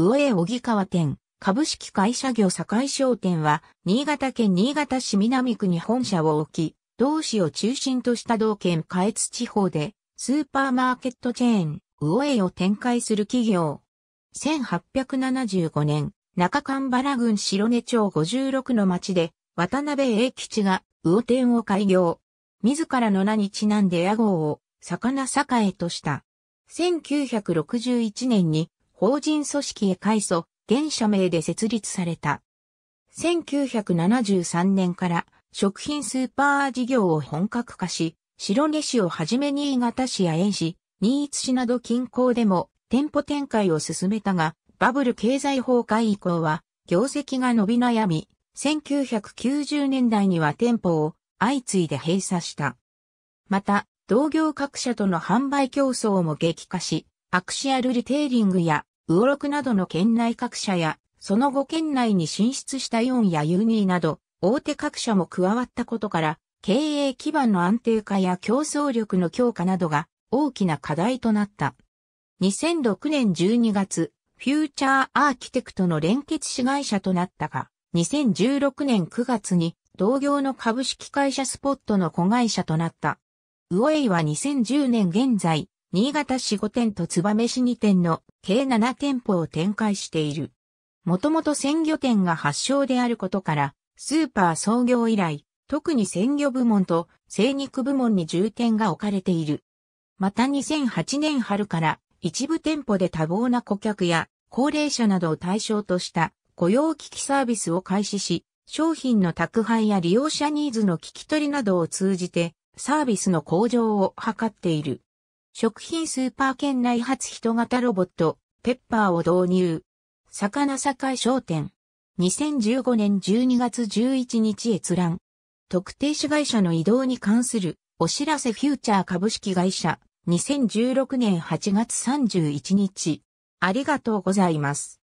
上江木川店、株式会社業堺商店は、新潟県新潟市南区に本社を置き、同市を中心とした同県下越地方で、スーパーマーケットチェーン、魚江を展開する企業。1875年、中間原郡白根町56の町で、渡辺英吉が魚店を開業。自らの名にちなんで屋号を、魚栄とした。1961年に法人組織へ改祖、現社名で設立された。1973年から食品スーパー事業を本格化し、白根市をはじめ新潟市や園市、新津市など近郊でも店舗展開を進めたが、バブル経済崩壊以降は業績が伸び悩み、1990年代には店舗を相次いで閉鎖した。また、同業各社との販売競争も激化し、アクシアルリテイリングや魚クなどの県内各社や、その後県内に進出したイオンやユーニーなど、大手各社も加わったことから、経営基盤の安定化や競争力の強化などが大きな課題となった。2006年12月、フューチャーアーキテクトの連結子会社となったが、2016年9月に同業の株式会社スポットの子会社となった。ウォエイは2010年現在、新潟市5店と燕市2店の計7店舗を展開している。もともと鮮魚店が発祥であることから、スーパー創業以来、特に鮮魚部門と生肉部門に重点が置かれている。また2008年春から一部店舗で多忙な顧客や高齢者などを対象とした雇用機器サービスを開始し、商品の宅配や利用者ニーズの聞き取りなどを通じてサービスの向上を図っている。食品スーパー圏内初人型ロボット、ペッパーを導入。魚堺商店。2015年12月11日閲覧。特定種会社の移動に関するお知らせフューチャー株式会社。2016年8月31日。ありがとうございます。